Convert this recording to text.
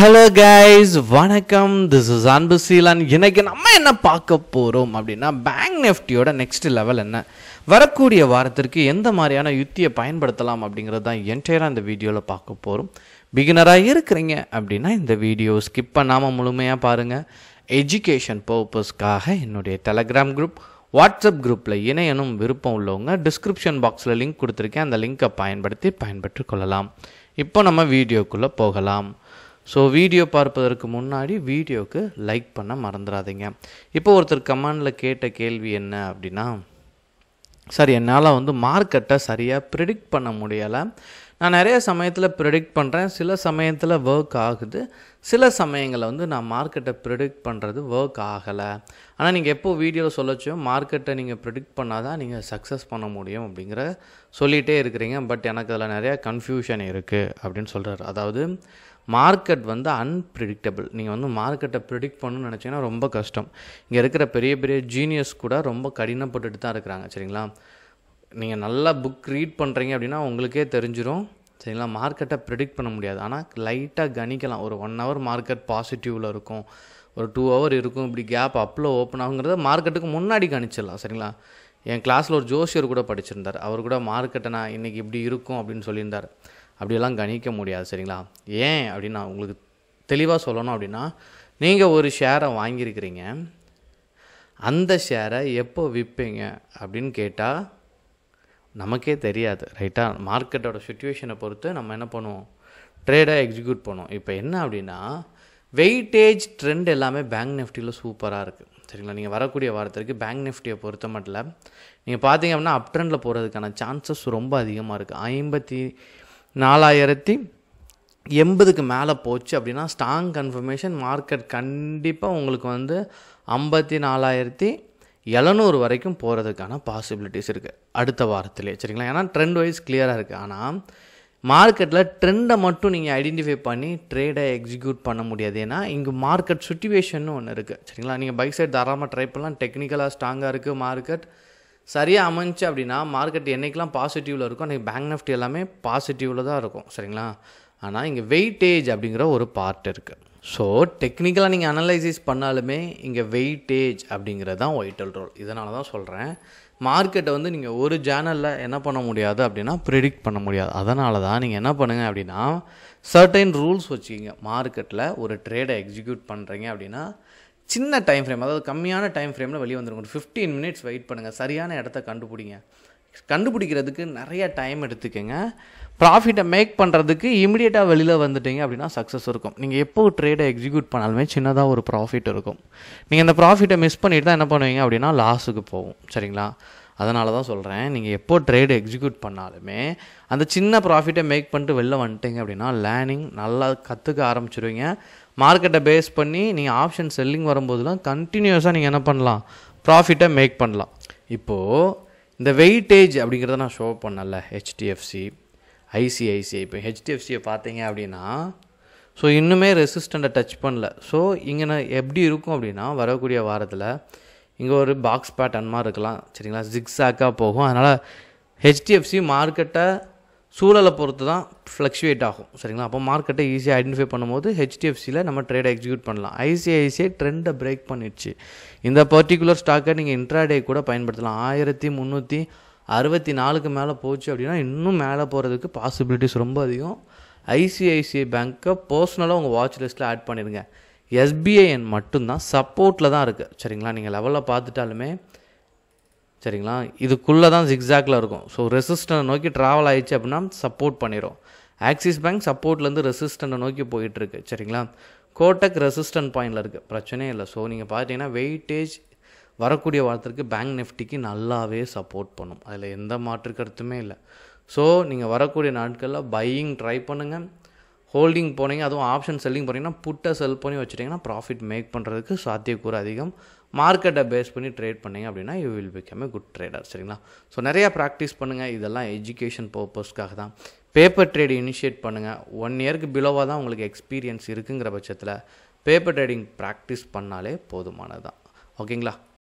hello guys வணக்கம் this is Anbu Seelan இன்னைக்கு நம்ம என்ன பார்க்க போகிறோம் அப்படின்னா பேங்க் நெஃப்டியோட நெக்ஸ்ட் லெவல் என்ன வரக்கூடிய வாரத்திற்கு எந்த மாதிரியான யுத்தியை பயன்படுத்தலாம் அப்படிங்கிறது தான் என்டையராக இந்த வீடியோவில் பார்க்க போகிறோம் பிகினராக இருக்கிறீங்க அப்படின்னா இந்த வீடியோ ஸ்கிப் பண்ணாமல் முழுமையாக பாருங்கள் எஜுகேஷன் பர்பஸ்க்காக என்னுடைய டெலகிராம் குரூப் வாட்ஸ்அப் குரூப்பில் இணையனும் விருப்பம் உள்ளவங்க டிஸ்கிரிப்ஷன் பாக்ஸில் லிங்க் கொடுத்துருக்கேன் அந்த லிங்க்கை பயன்படுத்தி பயன்பெற்று கொள்ளலாம் இப்போ நம்ம வீடியோக்குள்ளே போகலாம் ஸோ வீடியோ பார்ப்பதற்கு முன்னாடி வீடியோவுக்கு லைக் பண்ண மறந்துடாதீங்க இப்போ ஒருத்தர் கமெண்டில் கேட்ட கேள்வி என்ன அப்படின்னா சார் என்னால் வந்து மார்க்கெட்டை சரியாக ப்ரிடிக்ட் பண்ண முடியலை நான் நிறைய சமயத்தில் ப்ரிடிக்ட் பண்ணுறேன் சில சமயத்தில் ஒர்க் ஆகுது சில சமயங்களில் வந்து நான் மார்க்கெட்டை ப்ரிடிக்ட் பண்ணுறது ஒர்க் ஆகலை ஆனால் நீங்கள் எப்போ வீடியோவில் சொல்லச்சோ மார்க்கெட்டை நீங்கள் ப்ரிடிக்ட் பண்ணால் தான் நீங்கள் சக்ஸஸ் பண்ண முடியும் அப்படிங்கிற சொல்லிகிட்டே இருக்கிறீங்க பட் எனக்கு அதில் நிறையா கன்ஃபியூஷன் இருக்குது அப்படின்னு சொல்கிறார் அதாவது மார்க்கெட் வந்து அன்பிரிடிக்டபிள் நீங்கள் வந்து மார்க்கெட்டை ப்ரிடிக்ட் பண்ணணும்னு நினச்சிங்கன்னா ரொம்ப கஷ்டம் இங்கே இருக்கிற பெரிய பெரிய ஜீனியஸ் கூட ரொம்ப கடினப்பட்டுட்டு தான் இருக்கிறாங்க சரிங்களா நீங்கள் நல்லா புக் ரீட் பண்ணுறீங்க அப்படின்னா உங்களுக்கே தெரிஞ்சிடும் சரிங்களா மார்க்கெட்டை ப்ரிடிக்ட் பண்ண முடியாது ஆனால் லைட்டாக கணிக்கலாம் ஒரு ஒன் ஹவர் மார்க்கெட் பாசிட்டிவில் இருக்கும் ஒரு டூ ஹவர் இருக்கும் இப்படி கேப் அப்போ ஓப்பன் ஆகுங்கிறத மார்க்கெட்டுக்கு முன்னாடி கணிச்சிடலாம் சரிங்களா என் கிளாஸில் ஒரு ஜோசியர் கூட படிச்சிருந்தார் அவர் கூட மார்க்கெட்டை நான் இன்றைக்கி இப்படி இருக்கும் அப்படின்னு சொல்லியிருந்தார் அப்படியெல்லாம் கணிக்க முடியாது சரிங்களா ஏன் அப்படின்னா உங்களுக்கு தெளிவாக சொல்லணும் அப்படின்னா நீங்கள் ஒரு ஷேரை வாங்கியிருக்கிறீங்க அந்த ஷேரை எப்போ விற்பீங்க அப்படின்னு கேட்டால் நமக்கே தெரியாது ரைட்டாக மார்க்கெட்டோட சுச்சுவேஷனை பொறுத்து நம்ம என்ன பண்ணுவோம் ட்ரேடாக எக்ஸிக்யூட் பண்ணுவோம் இப்போ என்ன அப்படின்னா வெயிட்டேஜ் ட்ரெண்ட் எல்லாமே பேங்க் நிஃப்டியில் சூப்பராக இருக்குது சரிங்களா நீங்கள் வரக்கூடிய வாரத்திற்கு பேங்க் நிஃப்டியை பொறுத்த மட்டும் நீங்கள் பார்த்தீங்க அப்படின்னா அப் ட்ரெண்டில் போகிறதுக்கான சான்சஸ் ரொம்ப அதிகமாக இருக்குது ஐம்பத்தி நாலாயிரத்தி எண்பதுக்கு மேலே போச்சு அப்படின்னா ஸ்ட்ராங் கன்ஃபர்மேஷன் மார்க்கெட் கண்டிப்பாக உங்களுக்கு வந்து ஐம்பத்தி நாலாயிரத்தி எழுநூறு வரைக்கும் போகிறதுக்கான பாசிபிலிட்டிஸ் இருக்குது அடுத்த வாரத்துலேயே சரிங்களா ஏன்னா ட்ரெண்ட் வைஸ் கிளியராக இருக்குது ஆனால் மார்க்கெட்டில் ட்ரெண்டை மட்டும் நீங்கள் ஐடென்டிஃபை பண்ணி ட்ரேடை எக்ஸிக்யூட் பண்ண முடியாது ஏன்னா இங்கே மார்க்கெட் சுச்சுவேஷன்னு ஒன்று இருக்குது சரிங்களா நீங்கள் பைக் சைட் தாராளமாக ட்ரை பண்ணலாம் டெக்னிக்கலாக ஸ்ட்ராங்காக இருக்குது மார்க்கெட் சரியாக அமைஞ்சு அப்படின்னா மார்க்கெட் என்றைக்கெலாம் பாசிட்டிவில் இருக்கும் அன்றைக்கி பேங்க் நிஃப்டி எல்லாமே பாசிட்டிவில் தான் இருக்கும் சரிங்களா ஆனால் இங்கே வெயிட்டேஜ் அப்படிங்கிற ஒரு பார்ட் இருக்குது ஸோ டெக்னிக்கலாக நீங்கள் அனலைசிஸ் பண்ணாலுமே இங்கே வெயிட்டேஜ் அப்படிங்கிறது தான் ஒயிட்டல் ரோல் இதனால தான் சொல்கிறேன் மார்க்கெட்டை வந்து நீங்கள் ஒரு சேனலில் என்ன பண்ண முடியாது அப்படின்னா ப்ரிடிக்ட் பண்ண முடியாது அதனால தான் நீங்கள் என்ன பண்ணுங்கள் அப்படின்னா சர்டைன் ரூல்ஸ் வச்சுக்கிங்க மார்க்கெட்டில் ஒரு ட்ரேடை எக்ஸிக்யூட் பண்ணுறீங்க அப்படின்னா சின்ன டைம் ஃப்ரேம் அதாவது கம்மியான டைம் ஃப்ரேமில் வெளியே வந்துடும் ஒரு ஃபிஃப்டீன் மினிட்ஸ் வெயிட் பண்ணுங்கள் சரியான இடத்த கண்டுபிடிங்க கண்டுபிடிக்கிறதுக்கு நிறைய டைம் எடுத்துக்கோங்க ப்ராஃபிட்டை மேக் பண்ணுறதுக்கு இமீடியட்டாக வெளியில் வந்துட்டீங்க அப்படின்னா சக்ஸஸ் இருக்கும் நீங்கள் எப்போ ட்ரேடை எக்ஸிக்யூட் பண்ணாலுமே சின்னதாக ஒரு ப்ராஃபிட் இருக்கும் நீங்கள் அந்த ப்ராஃபிட்டை மிஸ் பண்ணிட்டு தான் என்ன பண்ணுவீங்க அப்படின்னா லாஸுக்கு போகும் சரிங்களா அதனால தான் சொல்கிறேன் நீங்கள் எப்போ ட்ரேடு எக்ஸிக்யூட் பண்ணாலுமே அந்த சின்ன ப்ராஃபிட்டை மேக் பண்ணிட்டு வெளில வந்துட்டீங்க அப்படின்னா லேர்னிங் நல்லா கற்றுக்க ஆரம்பிச்சிருவீங்க மார்க்கெட்டை பேஸ் பண்ணி நீங்கள் ஆப்ஷன் செல்லிங் வரும்போதுலாம் கண்டினியூஸாக நீங்கள் என்ன பண்ணலாம் ப்ராஃபிட்டை மேக் பண்ணலாம் இப்போது இந்த வெயிட்டேஜ் அப்படிங்கிறத நான் ஷோ பண்ணல ஹெச்டிஎஃப்சி ஐசிஐசிஐ இப்போ ஹெச்டிஎஃப்சியை பார்த்தீங்க அப்படின்னா ஸோ இன்னுமே ரெசிஸ்டண்ட்டை டச் பண்ணல ஸோ இங்கே நான் எப்படி இருக்கும் அப்படின்னா வரக்கூடிய வாரத்தில் இங்கே ஒரு பாக்ஸ் பேட்டர்ன் மாதிரி இருக்கலாம் சரிங்களா ஜிக்ஸாக்காக போகும் அதனால் ஹெச்டிஎஃப்சி மார்க்கெட்டை சூழலை பொறுத்து தான் ஃப்ளக்ஷுவேட் ஆகும் சரிங்களா அப்போ மார்க்கெட்டை ஈஸியாக ஐடென்டிஃபை பண்ணும்போது ஹெச்டிஎஃப்சியில் நம்ம ட்ரேடை எக்ஸிக்யூட் பண்ணலாம் ஐசிஐசிஐ ட்ரெண்டை பிரேக் பண்ணிடுச்சு இந்த பர்டிகுலர் ஸ்டாக்கை நீங்கள் இன்ட்ராடே கூட பயன்படுத்தலாம் ஆயிரத்தி முந்நூற்றி அறுபத்தி நாலுக்கு மேலே போச்சு அப்படின்னா இன்னும் மேலே போகிறதுக்கு பாசிபிலிட்டிஸ் ரொம்ப அதிகம் ஐசிஐசிஐ பேங்க்கை பர்சனலாக உங்கள் வாட்ச் லிஸ்ட்டில் ஆட் பண்ணிடுங்க எஸ்பிஐஎன் மட்டும்தான் சப்போர்ட்டில் தான் இருக்குது சரிங்களா நீங்கள் லெவலில் பார்த்துட்டாலுமே சரிங்களா இதுக்குள்ளே தான் ஜிக்ஸாக்கில் இருக்கும் ஸோ ரெசிஸ்டனை நோக்கி ட்ராவல் ஆயிடுச்சு அப்படின்னா சப்போர்ட் பண்ணிடும் ஆக்சிஸ் பேங்க் சப்போர்ட்லேருந்து ரெசிஸ்டனை நோக்கி போயிட்டுருக்கு சரிங்களா கோட்டக் ரெசிஸ்டன்ட் பாயிண்டில் இருக்குது பிரச்சனையே இல்லை ஸோ நீங்கள் பார்த்தீங்கன்னா வெயிட்டேஜ் வரக்கூடிய வாரத்திற்கு பேங்க் நிஃப்டிக்கு நல்லாவே சப்போர்ட் பண்ணும் அதில் எந்த மாற்று கருத்துமே இல்லை ஸோ நீங்கள் வரக்கூடிய நாட்களில் பையிங் ட்ரை பண்ணுங்கள் ஹோல்டிங் போனீங்க அதுவும் ஆப்ஷன் செல்லிங் போனீங்கன்னா புட்டை செல் பண்ணி வச்சுட்டிங்கன்னா ப்ராஃபிட் மேக் பண்ணுறதுக்கு சாத்தியக்கூறு அதிகம் மார்க்கெட்டை பேஸ் பண்ணி ட்ரேட் பண்ணிங்க அப்படின்னா you will become a good trader சரிங்களா ஸோ நிறையா ப்ராக்டிஸ் பண்ணுங்கள் இதெல்லாம் எஜுகேஷன் பர்பஸ்க்காக தான் பேப்பர் ட்ரேடு இனிஷியேட் பண்ணுங்கள் ஒன் இயருக்கு பிலோவாக தான் உங்களுக்கு எக்ஸ்பீரியன்ஸ் இருக்குங்கிற பட்சத்தில் பேப்பர் ட்ரேடிங் ப்ராக்டிஸ் பண்ணாலே தான் ஓகேங்களா